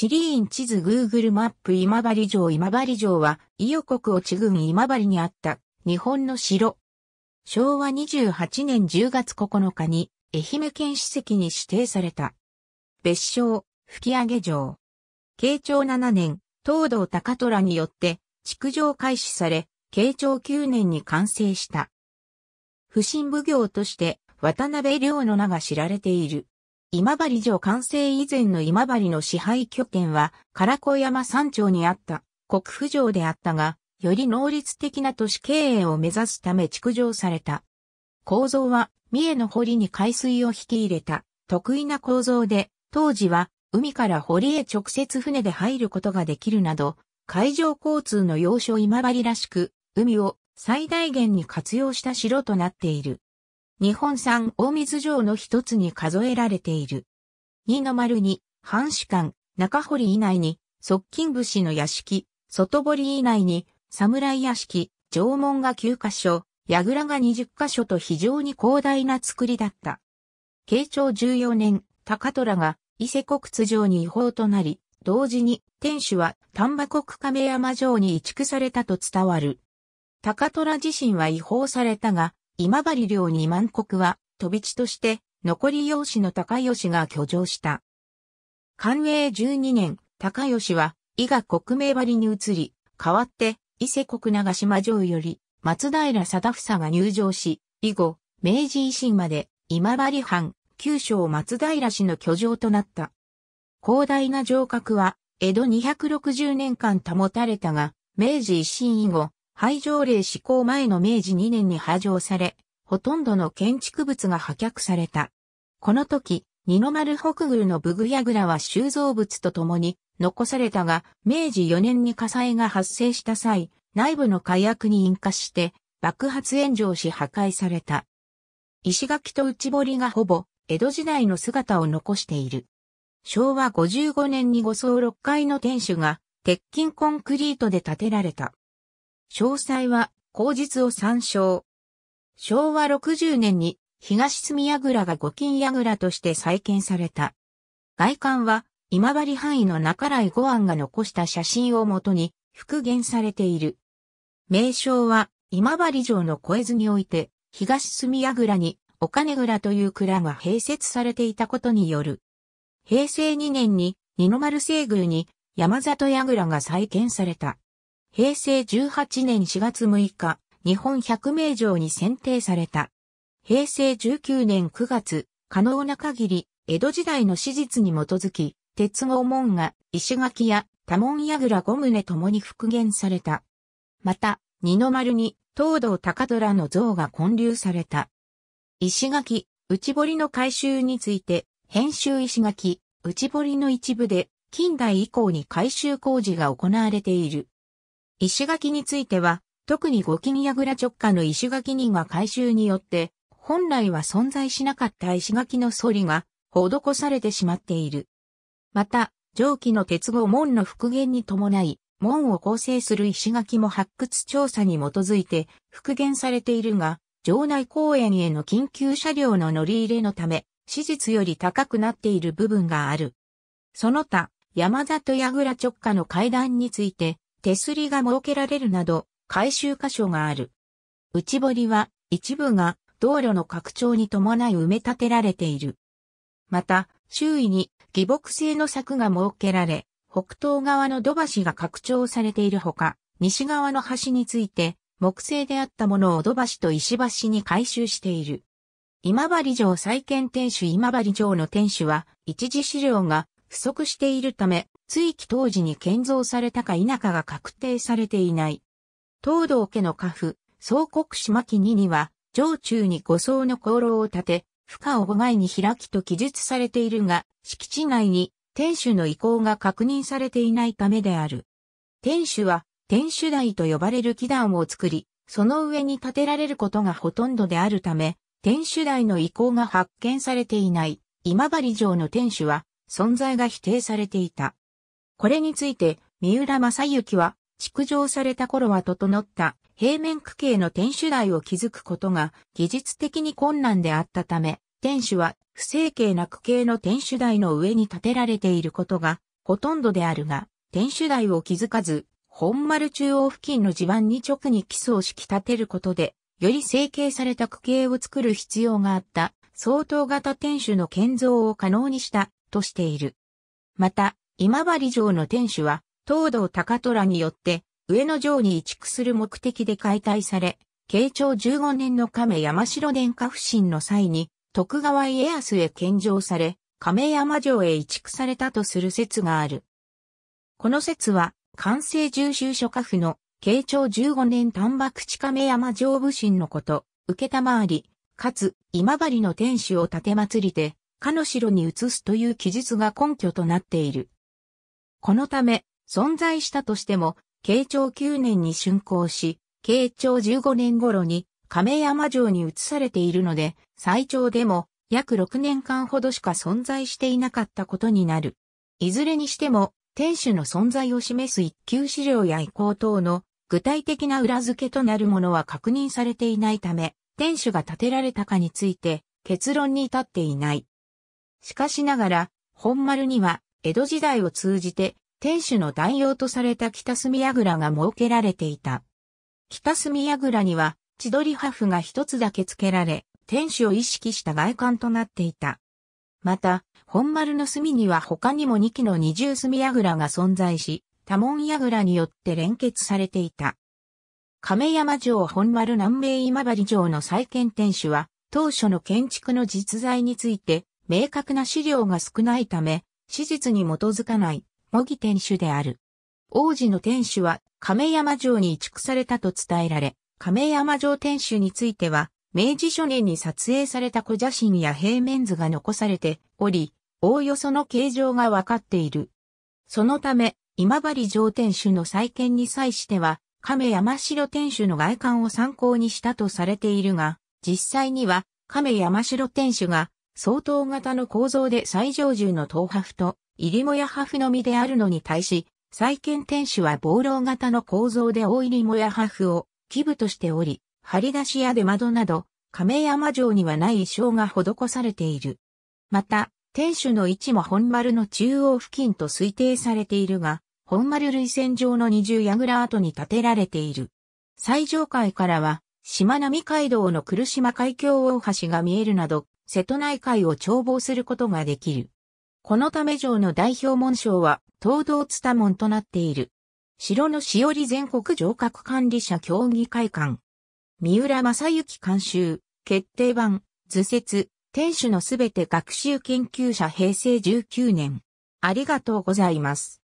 地理院地図 Google マップ今治城今治城は、伊予国を地郡今治にあった日本の城。昭和28年10月9日に愛媛県史跡に指定された。別称、吹上城。慶長7年、東道高虎によって築城開始され、慶長9年に完成した。不審奉行として渡辺良の名が知られている。今治城完成以前の今治の支配拠点は、唐子山山頂にあった国府城であったが、より能率的な都市経営を目指すため築城された。構造は、三重の堀に海水を引き入れた得意な構造で、当時は海から堀へ直接船で入ることができるなど、海上交通の要所今治らしく、海を最大限に活用した城となっている。日本産大水城の一つに数えられている。二の丸に、藩士館、中堀以内に、側近武士の屋敷、外堀以内に、侍屋敷、城門が9カ所、櫓が20カ所と非常に広大な作りだった。慶長14年、高虎が伊勢国津城に違法となり、同時に天守は丹波国亀山城に移築されたと伝わる。高虎自身は違法されたが、今治領二万国は、飛び地として、残り用紙の高吉が居城した。寛永十二年、高吉は、伊賀国名張に移り、代わって、伊勢国長島城より、松平定房が入城し、以後、明治維新まで、今治藩、旧省松平氏の居城となった。広大な城郭は、江戸260年間保たれたが、明治維新以後、廃条令施行前の明治2年に廃城され、ほとんどの建築物が破却された。この時、二の丸北宮の武具やぐらは収蔵物と共に残されたが、明治4年に火災が発生した際、内部の火薬に引火して爆発炎上し破壊された。石垣と内堀がほぼ江戸時代の姿を残している。昭和55年に5層6階の天守が鉄筋コンクリートで建てられた。詳細は、口実を参照。昭和60年に、東隅櫓が五金櫓として再建された。外観は、今治範囲の中来五案が残した写真をもとに、復元されている。名称は、今治城の小絵図において、東隅櫓に、お金蔵という蔵が併設されていたことによる。平成2年に、二の丸西宮に、山里櫓が再建された。平成18年4月6日、日本百名城に選定された。平成19年9月、可能な限り、江戸時代の史実に基づき、鉄号門が石垣や多門櫓5棟ともに復元された。また、二の丸に東道高虎の像が建立された。石垣、内堀の改修について、編集石垣、内堀の一部で、近代以降に改修工事が行われている。石垣については、特に五金櫓直下の石垣には改修によって、本来は存在しなかった石垣の反りが施されてしまっている。また、上記の鉄後門の復元に伴い、門を構成する石垣も発掘調査に基づいて復元されているが、城内公園への緊急車両の乗り入れのため、史実より高くなっている部分がある。その他、山里櫓直下の階段について、手すりが設けられるなど、改修箇所がある。内堀は、一部が道路の拡張に伴い埋め立てられている。また、周囲に義木製の柵が設けられ、北東側の土橋が拡張されているほか、西側の橋について、木製であったものを土橋と石橋に改修している。今治城再建天守今治城の天守は、一時資料が不足しているため、追記当時に建造されたか否かが確定されていない。東道家の家父、総国島木二には、城中に五層の功労を建て、負荷を5外に開きと記述されているが、敷地内に天守の遺構が確認されていないためである。天守は、天守台と呼ばれる基壇を作り、その上に建てられることがほとんどであるため、天守台の遺構が発見されていない、今治城の天守は、存在が否定されていた。これについて、三浦正幸は、築城された頃は整った平面区形の天守台を築くことが技術的に困難であったため、天守は不整形な区形の天守台の上に建てられていることがほとんどであるが、天守台を築かず、本丸中央付近の地盤に直に基礎を敷き立てることで、より成形された区形を作る必要があった、相当型天守の建造を可能にしたとしている。また、今治城の天守は、東道高虎によって、上野城に移築する目的で解体され、慶長15年の亀山城殿下不信の際に、徳川家康へ献上され、亀山城へ移築されたとする説がある。この説は、関西重修諸家府の慶長15年丹波口亀山城武神のこと、受けたまわり、かつ、今治の天守を建て祭りて、かの城に移すという記述が根拠となっている。このため、存在したとしても、慶長9年に竣工し、慶長15年頃に亀山城に移されているので、最長でも約6年間ほどしか存在していなかったことになる。いずれにしても、天守の存在を示す一級資料や遺構等の具体的な裏付けとなるものは確認されていないため、天守が建てられたかについて結論に至っていない。しかしながら、本丸には、江戸時代を通じて、天守の代用とされた北隅櫓が設けられていた。北隅櫓には、千鳥ハフが一つだけ付けられ、天守を意識した外観となっていた。また、本丸の隅には他にも2基の二重隅櫓が存在し、多門櫓によって連結されていた。亀山城本丸南米今治城の再建天守は、当初の建築の実在について、明確な資料が少ないため、史実に基づかない、模擬天守である。王子の天守は亀山城に移築されたと伝えられ、亀山城天守については、明治初年に撮影された小写真や平面図が残されており、おおよその形状がわかっている。そのため、今治城天守の再建に際しては、亀山城天守の外観を参考にしたとされているが、実際には亀山城天守が相当型の構造で最上重の東ハフと入りもやハフのみであるのに対し、再建天守は暴露型の構造で大入りもやハフを基部としており、張り出しや出窓など、亀山城にはない衣装が施されている。また、天守の位置も本丸の中央付近と推定されているが、本丸類線上の二重櫓跡に建てられている。最上階からは、島並海道の来島海峡大橋が見えるなど、瀬戸内海を眺望することができる。このため城の代表紋章は、東道津田門となっている。城のしおり全国城郭管理者協議会館。三浦正幸監修、決定版、図説、天守のすべて学習研究者平成19年。ありがとうございます。